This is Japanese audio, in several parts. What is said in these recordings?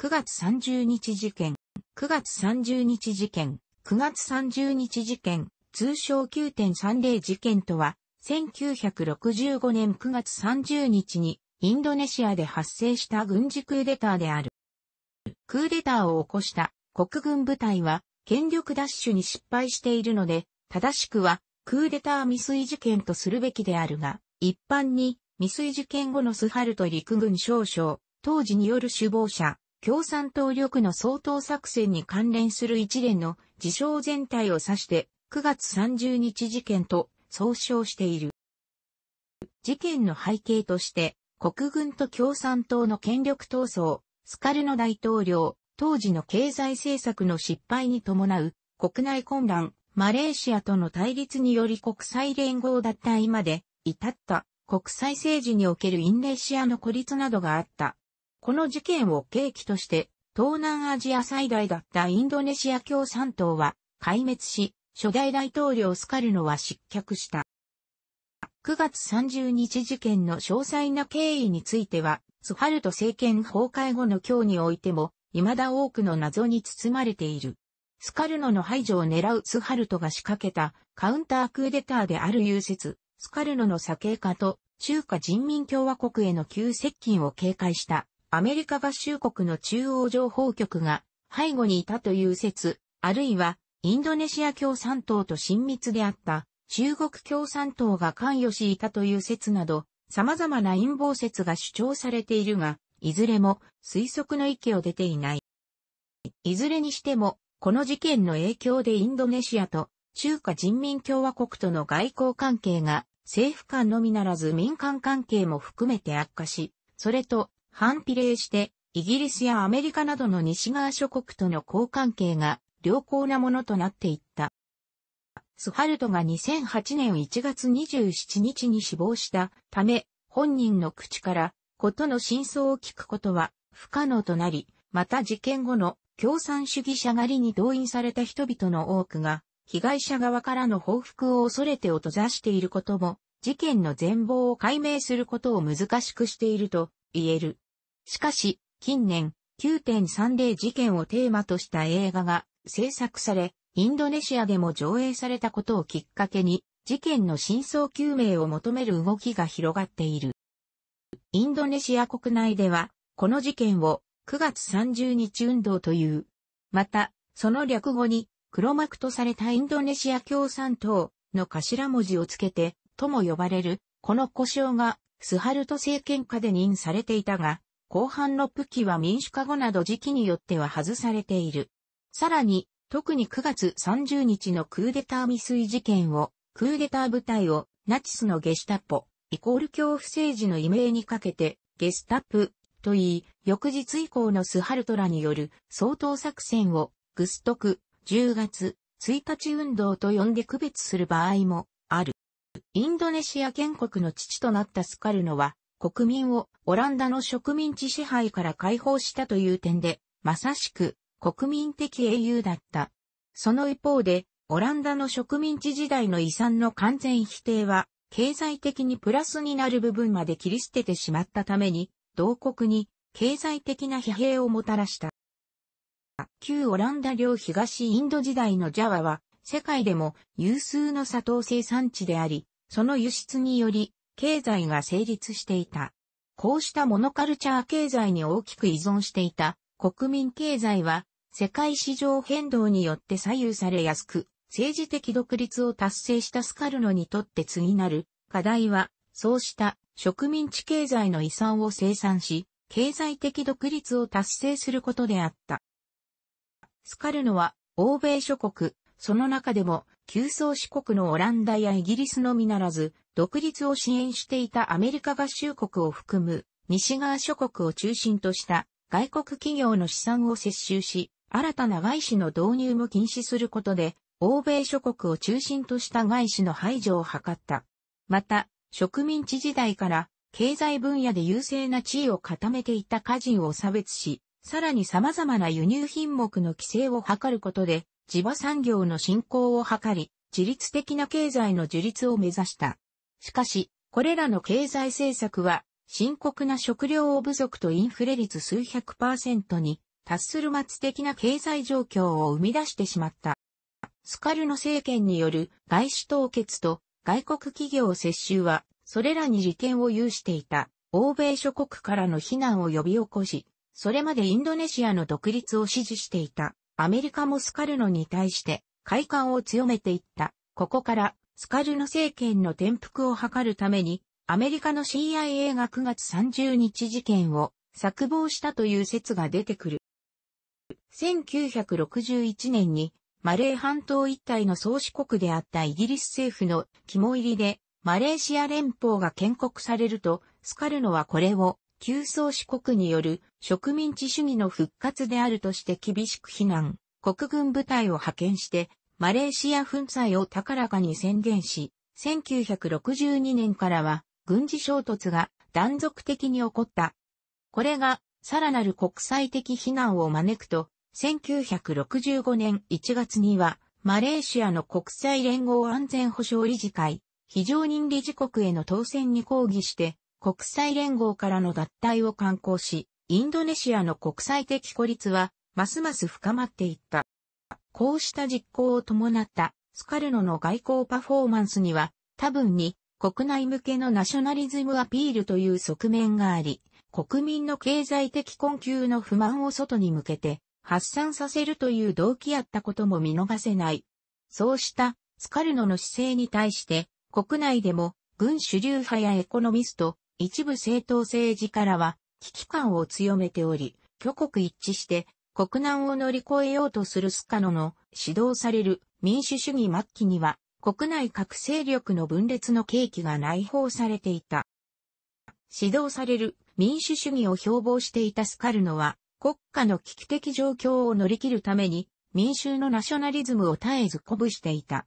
9月30日事件、9月30日事件、9月30日事件、通称9.30事件とは、1965年9月30日にインドネシアで発生した軍事クーデターである。クーデターを起こした国軍部隊は権力奪取に失敗しているので、正しくはクーデター未遂事件とするべきであるが、一般に未遂事件後のスハルト陸軍少将、当時による首謀者、共産党力の総統作戦に関連する一連の事象全体を指して、9月30日事件と総称している。事件の背景として、国軍と共産党の権力闘争、スカルノ大統領、当時の経済政策の失敗に伴う国内混乱、マレーシアとの対立により国際連合脱退まで至った国際政治におけるインレシアの孤立などがあったこの事件を契機として、東南アジア最大だったインドネシア共産党は壊滅し、初代大統領スカルノは失脚した。9月30日事件の詳細な経緯については、スハルト政権崩壊後の今日においても、未だ多くの謎に包まれている。スカルノの排除を狙うスハルトが仕掛けたカウンタークーデターである有説、スカルノの左傾化と中華人民共和国への急接近を警戒したアメリカ合衆国の中央情報局が背後にいたという説、あるいは、インドネシア共産党と親密であった中国共産党が関与していたという説など、様々な陰謀説が主張されているが、いずれも推測の域を出ていない。いずれにしても、この事件の影響でインドネシアと中華人民共和国との外交関係が政府間のみならず民間関係も含めて悪化し、それと反比例して、イギリスやアメリカなどの西側諸国との交関係が良好なものとなっていった。スハルトが2008年1月27日に死亡したため、本人の口からことの真相を聞くことは不可能となり、また事件後の共産主義者狩りに動員された人々の多くが、被害者側からの報復を恐れて閉ざしていることも、事件の全貌を解明することを難しくしていると言える。しかし、近年、9.30事件をテーマとした映画が制作され、インドネシアでも上映されたことをきっかけに、事件の真相究明を求める動きが広がっている。インドネシア国内では、この事件を9月30日運動という。また、その略語に黒幕とされたインドネシア共産党の頭文字をつけて、とも呼ばれる、この故障がスハルト政権下で任されていたが、後半の武器は民主化後など時期によっては外されている。さらに、特に9月30日のクーデター未遂事件を、クーデター部隊をナチスのゲシュタポ、イコール恐怖政治の異名にかけて、ゲスタップ、と言い、翌日以降のスハルトラによる総統作戦を、グストク、10月、1日運動と呼んで区別する場合もある。インドネシア建国の父となったスカルノは、国民をオランダの植民地支配から解放したという点で、まさしく国民的英雄だった。その一方で、オランダの植民地時代の遺産の完全否定は、経済的にプラスになる部分まで切り捨ててしまったために、同国に経済的な疲弊をもたらした。旧オランダ領東インド時代のジャワは、世界でも有数の砂糖生産地であり、その輸出により経済が成立していた。こうしたモノカルチャー経済に大きく依存していた国民経済は世界市場変動によって左右されやすく政治的独立を達成したスカルノにとって次なる課題はそうした植民地経済の遺産を生産し経済的独立を達成することであった。スカルノは欧米諸国、その中でも、旧宗四国のオランダやイギリスのみならず、独立を支援していたアメリカ合衆国を含む西側諸国を中心とした外国企業の資産を接収し、新たな外資の導入も禁止することで、欧米諸国を中心とした外資の排除を図った。また、植民地時代から経済分野で優勢な地位を固めていた家人を差別し、さらに様々な輸入品目の規制を図ることで、地場産業の振興を図り、自律的な経済の樹立を目指した。しかし、これらの経済政策は、深刻な食料不足とインフレ率数百パーセントに達する末的な経済状況を生み出してしまった。スカルノ政権による外資凍結と外国企業接収は、それらに利権を有していた欧米諸国からの非難を呼び起こし、それまでインドネシアの独立を支持していたアメリカもスカルノに対して快感を強めていった。ここからスカルノ政権の転覆を図るために、アメリカの CIA が9月30日事件を策謀したという説が出てくる。1961年にマレー半島一帯の創始国であったイギリス政府の肝入りでマレーシア連邦が建国されると、スカルノはこれを旧創始国による植民地主義の復活であるとして厳しく非難。国軍部隊を派遣してマレーシア粉砕を高らかに宣言し、1962年からは軍事衝突が断続的に起こった。これがさらなる国際的非難を招くと、1965年1月にはマレーシアの国際連合安全保障理事会、非常任理事国への当選に抗議して、国際連合からの脱退を勧告し、インドネシアの国際的孤立は、ますます深まっていった。こうした実行を伴ったスカルノの外交パフォーマンスには多分に国内向けのナショナリズムアピールという側面があり、国民の経済的困窮の不満を外に向けて発散させるという動機あったことも見逃せない。そうしたスカルノの姿勢に対して国内でも軍主流派やエコノミスト、一部政党政治からは危機感を強めており、挙国一致して国難を乗り越えようとするスカノの指導される民主主義末期には国内各勢力の分裂の契機が内包されていた。指導される民主主義を標榜していたスカルノは国家の危機的状況を乗り切るために民衆のナショナリズムを絶えず鼓舞していた。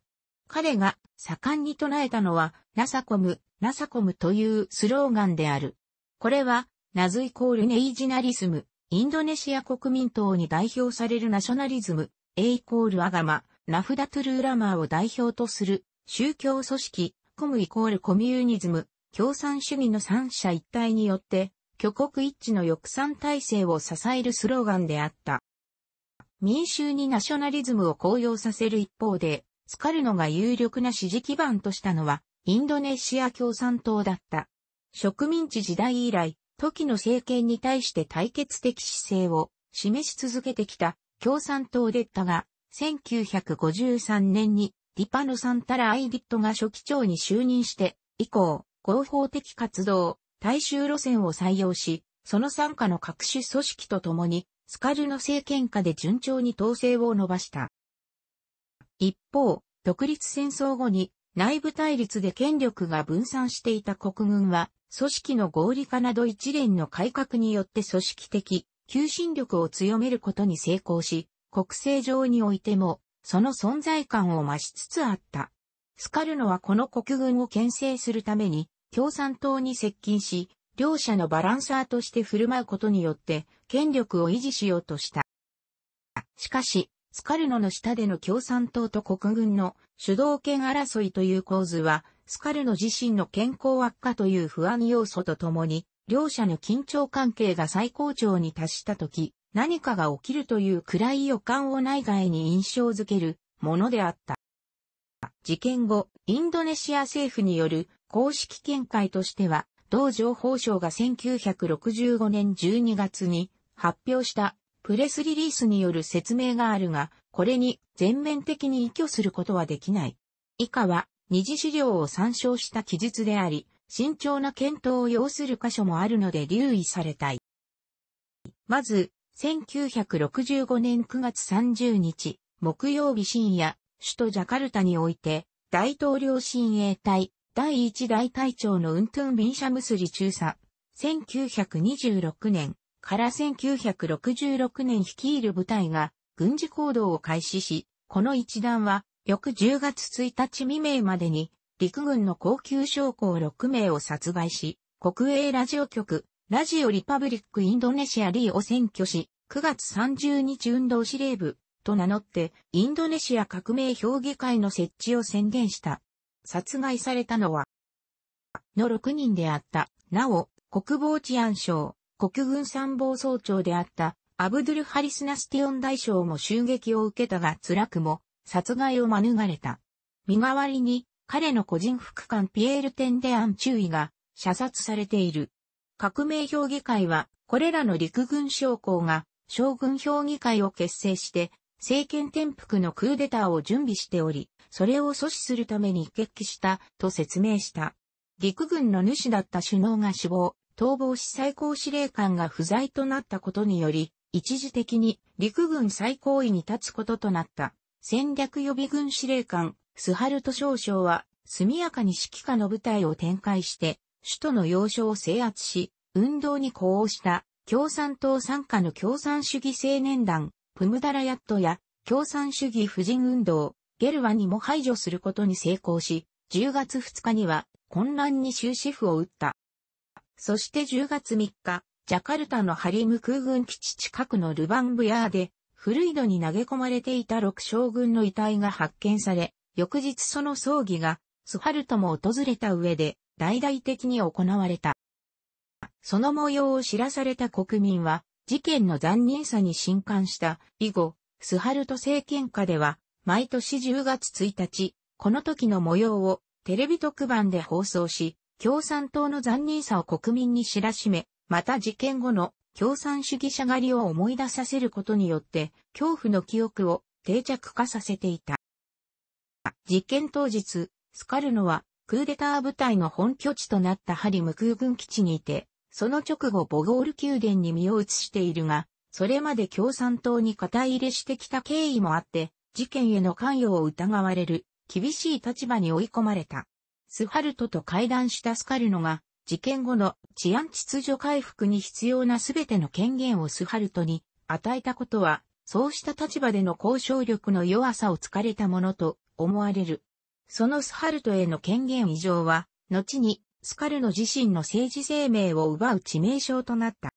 彼が盛んに唱えたのは、ナサコム、ナサコムというスローガンである。これは、ナズイコールネイジナリスム、インドネシア国民党に代表されるナショナリズム、A イコールアガマ、ナフダトゥルーラマーを代表とする宗教組織、コムイコールコミューニズム、共産主義の三者一体によって、挙国一致の抑散体制を支えるスローガンであった。民衆にナショナリズムを高揚させる一方で、スカルのが有力な支持基盤としたのは、インドネシア共産党だった。植民地時代以来、時の政権に対して対決的姿勢を示し続けてきた共産党でったが、1953年にディパノサンタラ・アイディットが書記長に就任して以降、合法的活動、大衆路線を採用し、その参加の各種組織とともに、スカルの政権下で順調に統制を伸ばした。一方、独立戦争後に内部対立で権力が分散していた国軍は、組織の合理化など一連の改革によって組織的、求心力を強めることに成功し、国政上においても、その存在感を増しつつあった。スカルノはこの国軍を牽制するために、共産党に接近し、両者のバランサーとして振る舞うことによって、権力を維持しようとした。しかし、スカルノの下での共産党と国軍の主導権争いという構図は、スカルノ自身の健康悪化という不安要素とともに、両者の緊張関係が最高潮に達した時、何かが起きるという暗い予感を内外に印象づけるものであった。事件後、インドネシア政府による公式見解としては、同情報省が1965年12月に発表したプレスリリースによる説明があるが、これに全面的に依拠することはできない。以下は二次資料を参照した記述であり、慎重な検討を要する箇所もあるので留意されたい。まず、1965年9月30日、木曜日深夜、首都ジャカルタにおいて、大統領親衛隊、第一大隊長のウントゥン・ビンシャムスリ中佐、1926年から1966年率いる部隊が軍事行動を開始し、この一団は翌10月1日未明までに、陸軍の高級将校6名を殺害し、国営ラジオ局、ラジオリパブリックインドネシアリーを占拠し、9月30日運動司令部と名乗って、インドネシア革命評議会の設置を宣言した。殺害されたのは、の6人であった。なお、国防治安省、国軍参謀総長であった、アブドゥル・ハリス・ナスティオン大将も襲撃を受けたが辛くも、殺害を免れた。身代わりに、彼の個人副官ピエール・テンデアン注意が射殺されている。革命評議会は、これらの陸軍将校が将軍評議会を結成して、政権転覆のクーデターを準備しており、それを阻止するために決起したと説明した。陸軍の主だった首脳が死亡、逃亡し最高司令官が不在となったことにより、一時的に陸軍最高位に立つこととなった。戦略予備軍司令官、スハルト少将は、速やかに指揮下の部隊を展開して、首都の要所を制圧し、運動に呼応した共産党参加の共産主義青年団、プムダラヤットや共産主義婦人運動、ゲルワにも排除することに成功し、10月2日には混乱に終止符を打った。そして10月3日、ジャカルタのハリム空軍基地近くのルバンブヤーで古井戸に投げ込まれていた六将軍の遺体が発見され、翌日その葬儀が、スハルトも訪れた上で、大々的に行われた。その模様を知らされた国民は、事件の残忍さに震撼した以後、スハルト政権下では、毎年10月1日、この時の模様をテレビ特番で放送し、共産党の残忍さを国民に知らしめ、また事件後の共産主義者狩りを思い出させることによって、恐怖の記憶を定着化させていた。実験当日、スカルノはクーデター部隊の本拠地となったハリム空軍基地にいて、その直後ボゴール宮殿に身を移しているが、それまで共産党に肩入れしてきた経緯もあって、事件への関与を疑われる厳しい立場に追い込まれた。スハルトと会談したスカルノが事件後の治安秩序回復に必要なすべての権限をスハルトに与えたことは、そうした立場での交渉力の弱さを突かれたものと思われる。そのスハルトへの権限異常は、後にスカルノ自身の政治生命を奪う致命傷となった。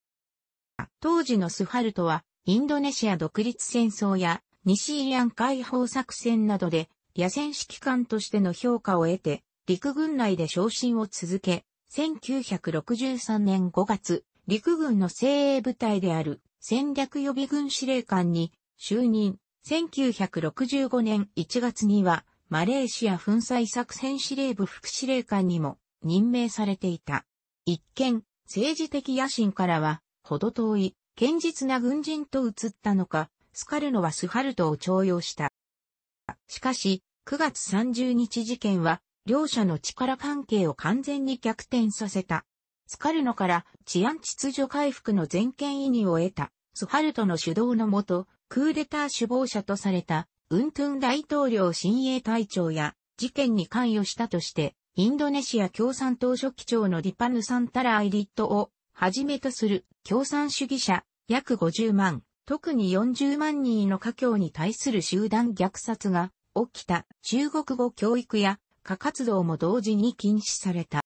当時のスハルトは、インドネシア独立戦争や西イラン解放作戦などで、野戦指揮官としての評価を得て、陸軍内で昇進を続け、1963年5月、陸軍の精鋭部隊である戦略予備軍司令官に就任。1965年1月には、マレーシア粉砕作戦司令部副司令官にも任命されていた。一見、政治的野心からは、ほど遠い、堅実な軍人と移ったのか、スカルノはスハルトを徴用した。しかし、9月30日事件は、両者の力関係を完全に逆転させた。スカルノから治安秩序回復の全権委任を得た、スハルトの主導のもと、クーデター首謀者とされた、ウントゥン大統領親衛隊長や、事件に関与したとして、インドネシア共産党書記長のディパヌサンタラ・アイリットを、はじめとする共産主義者、約50万、特に40万人の華境に対する集団虐殺が、起きた中国語教育や化活動も同時に禁止された。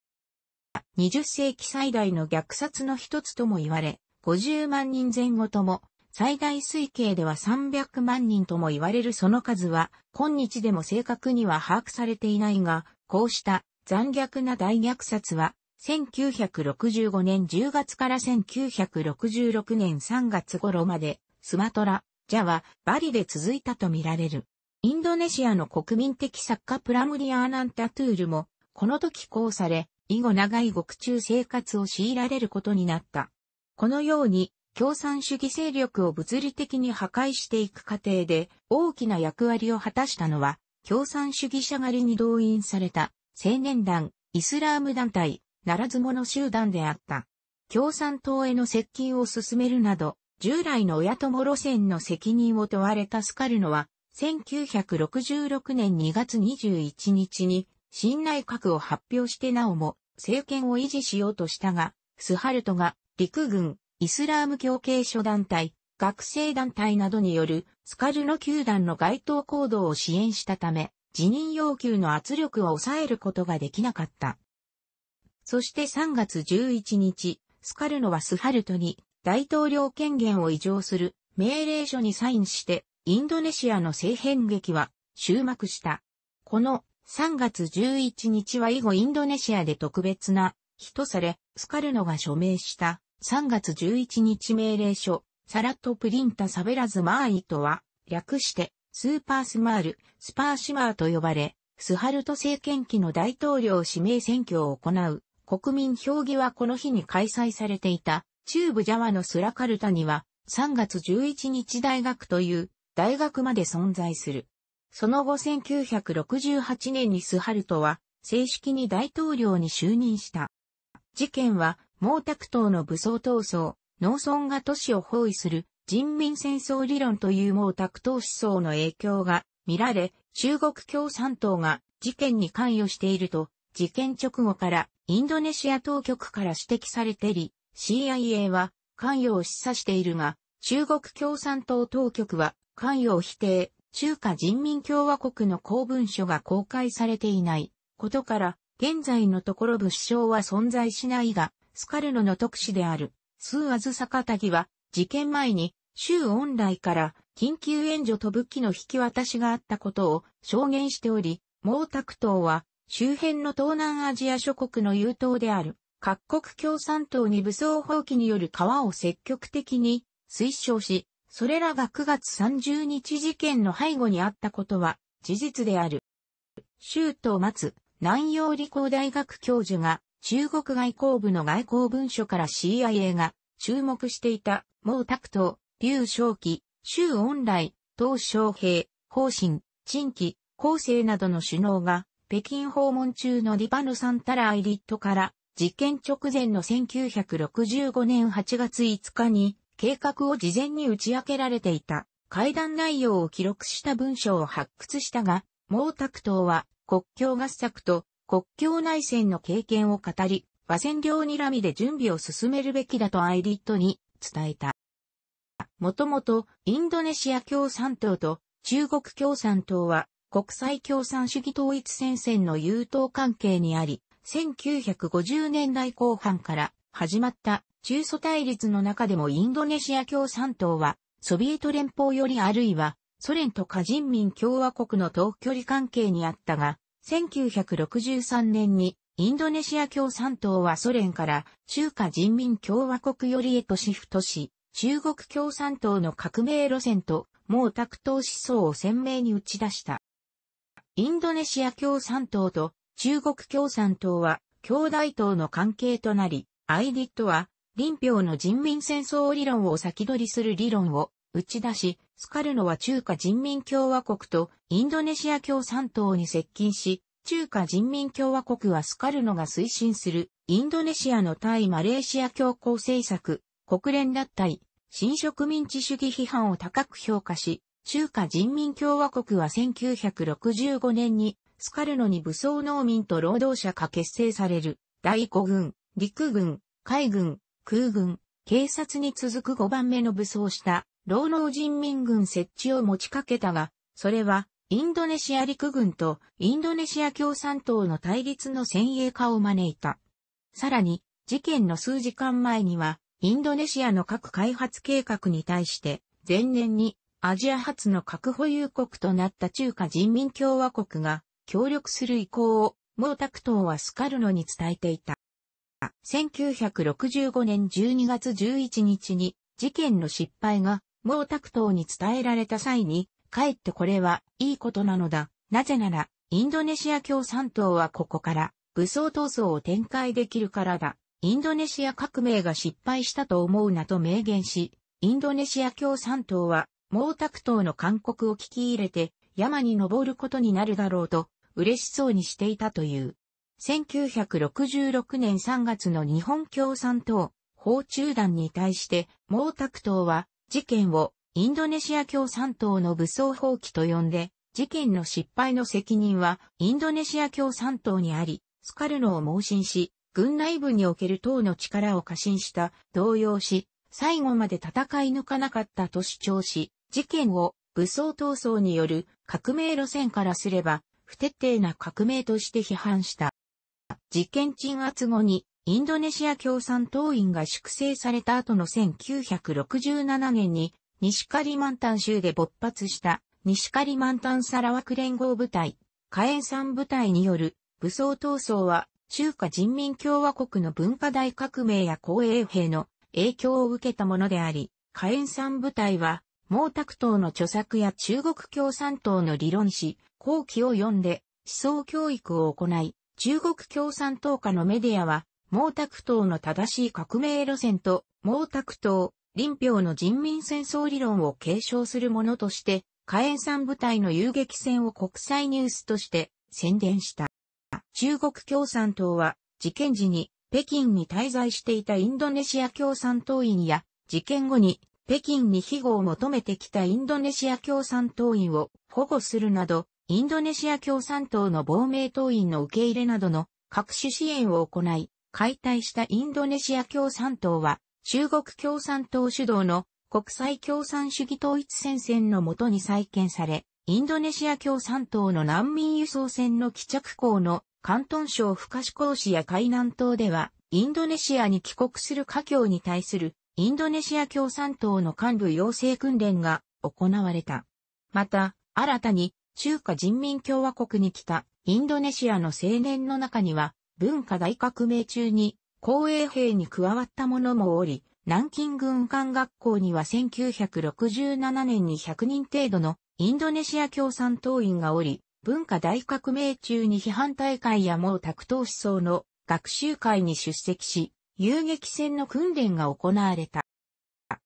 20世紀最大の虐殺の一つとも言われ、50万人前後とも、最大推計では300万人とも言われるその数は、今日でも正確には把握されていないが、こうした残虐な大虐殺は、1965年10月から1966年3月頃まで、スマトラ、ジャワ、バリで続いたとみられる。インドネシアの国民的作家プラムディアーナンタトゥールも、この時こうされ、以後長い獄中生活を強いられることになった。このように、共産主義勢力を物理的に破壊していく過程で、大きな役割を果たしたのは、共産主義者狩りに動員された、青年団、イスラーム団体、ならず者集団であった。共産党への接近を進めるなど、従来の親友路線の責任を問われたスカルノは、1966年2月21日に新内閣を発表してなおも政権を維持しようとしたが、スハルトが陸軍、イスラーム教系所団体、学生団体などによるスカルノ球団の該当行動を支援したため、辞任要求の圧力を抑えることができなかった。そして3月11日、スカルノはスハルトに大統領権限を移譲する命令書にサインしてインドネシアの政変劇は終幕した。この3月11日は以後インドネシアで特別な日とされ、スカルノが署名した3月11日命令書、サラットプリンタサベラズマーイとは、略してスーパースマール、スパーシマーと呼ばれ、スハルト政権期の大統領指名選挙を行う国民評議はこの日に開催されていた中部ジャワのスラカルタには3月11日大学という大学まで存在する。その後1968年にスハルトは正式に大統領に就任した。事件は毛沢東の武装闘争、農村が都市を包囲する人民戦争理論という毛沢東思想の影響が見られ、中国共産党が事件に関与していると、事件直後からインドネシア当局から指摘されてり、CIA は関与を示唆しているが、中国共産党当局は関与を否定、中華人民共和国の公文書が公開されていないことから、現在のところ物証は存在しないが、スカルノの特使である、スーアズ・サカタギは、事件前に、州恩来から緊急援助と武器の引き渡しがあったことを証言しており、毛沢東は、周辺の東南アジア諸国の優等である、各国共産党に武装蜂起による川を積極的に推奨し、それらが9月30日事件の背後にあったことは事実である。周東松、南洋理工大学教授が中国外交部の外交文書から CIA が注目していた毛沢東、劉少奇、周恩来、鄧小平、方針、陳毅、後世などの首脳が北京訪問中のディパノサンタラアイリットから事件直前の1965年8月5日に計画を事前に打ち明けられていた。会談内容を記録した文書を発掘したが、毛沢東は国境合作と国境内戦の経験を語り、和戦領睨みで準備を進めるべきだとアイリットに伝えた。もともとインドネシア共産党と中国共産党は国際共産主義統一戦線の優等関係にあり、1950年代後半から始まった中ソ対立の中でもインドネシア共産党は、ソビエト連邦よりあるいは、ソ連とか人民共和国の遠距離関係にあったが、1963年にインドネシア共産党はソ連から中華人民共和国よりへとシフトし、中国共産党の革命路線と毛沢東思想を鮮明に打ち出した。インドネシア共産党と中国共産党は兄弟党の関係となり、アイディットは林氷の人民戦争理論を先取りする理論を打ち出し、スカルノは中華人民共和国とインドネシア共産党に接近し、中華人民共和国はスカルノが推進するインドネシアの対マレーシア強硬政策、国連脱退、新植民地主義批判を高く評価し、中華人民共和国は1965年にスカルノに武装農民と労働者が結成される第5軍、陸軍、海軍、空軍、警察に続く5番目の武装した労働人民軍設置を持ちかけたが、それはインドネシア陸軍とインドネシア共産党の対立の先鋭化を招いた。さらに、事件の数時間前には、インドネシアの核開発計画に対して、前年にアジア初の核保有国となった中華人民共和国が協力する意向を毛沢東はスカルノに伝えていた。1965年12月11日に事件の失敗が毛沢東に伝えられた際に、かえってこれはいいことなのだ。なぜなら、インドネシア共産党はここから武装闘争を展開できるからだ。インドネシア革命が失敗したと思うなと明言し、インドネシア共産党は毛沢東の勧告を聞き入れて山に登ることになるだろうと嬉しそうにしていたという。1966年3月の日本共産党、訪中団に対して、毛沢東は、事件を、インドネシア共産党の武装放棄と呼んで、事件の失敗の責任は、インドネシア共産党にあり、スカルノを盲信し、軍内部における党の力を過信した、動揺し、最後まで戦い抜かなかったと主張し、事件を武装闘争による革命路線からすれば、不徹底な革命として批判した。事件鎮圧後にインドネシア共産党員が粛清された後の1967年に西カリマンタン州で勃発した西カリマンタンサラワク連合部隊、火炎山部隊による武装闘争は中華人民共和国の文化大革命や公営兵の影響を受けたものであり、火炎山部隊は毛沢東の著作や中国共産党の理論史、後期を読んで思想教育を行い、中国共産党下のメディアは、毛沢東の正しい革命路線と、毛沢東、林彪の人民戦争理論を継承するものとして、火炎山部隊の遊撃戦を国際ニュースとして宣伝した。中国共産党は、事件時に北京に滞在していたインドネシア共産党員や、事件後に北京に庇護を求めてきたインドネシア共産党員を保護するなど、インドネシア共産党の亡命党員の受け入れなどの各種支援を行い、解体したインドネシア共産党は、中国共産党主導の国際共産主義統一戦線のもとに再建され、インドネシア共産党の難民輸送船の帰着港の関東省可志港市や海南島では、インドネシアに帰国する華僑に対するインドネシア共産党の幹部養成訓練が行われた。また、新たに中華人民共和国に来たインドネシアの青年の中には、文化大革命中に公営兵に加わった者もおり、南京軍艦学校には1967年に100人程度のインドネシア共産党員がおり、文化大革命中に批判大会や毛沢東思想の学習会に出席し、遊撃戦の訓練が行われた。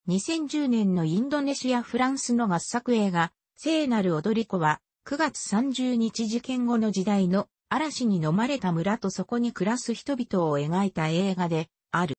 2010年のインドネシア・フランスの合作映画、聖なる踊り子は、9月30日事件後の時代の嵐に飲まれた村とそこに暮らす人々を描いた映画である。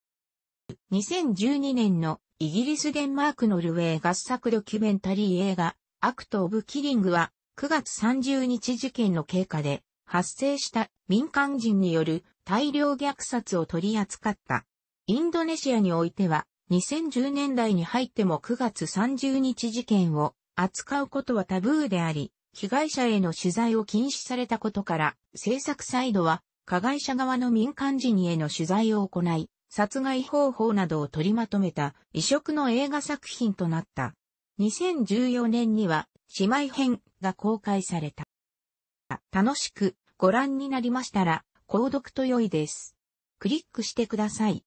2012年のイギリスデンマークノルウェー合作ドキュメンタリー映画アクト・オブ・キリングは9月30日事件の経過で発生した民間人による大量虐殺を取り扱った。インドネシアにおいては2010年代に入っても9月30日事件を扱うことはタブーであり、被害者への取材を禁止されたことから、制作サイドは、加害者側の民間人への取材を行い、殺害方法などを取りまとめた異色の映画作品となった。2014年には姉妹編が公開された。楽しくご覧になりましたら、購読と良いです。クリックしてください。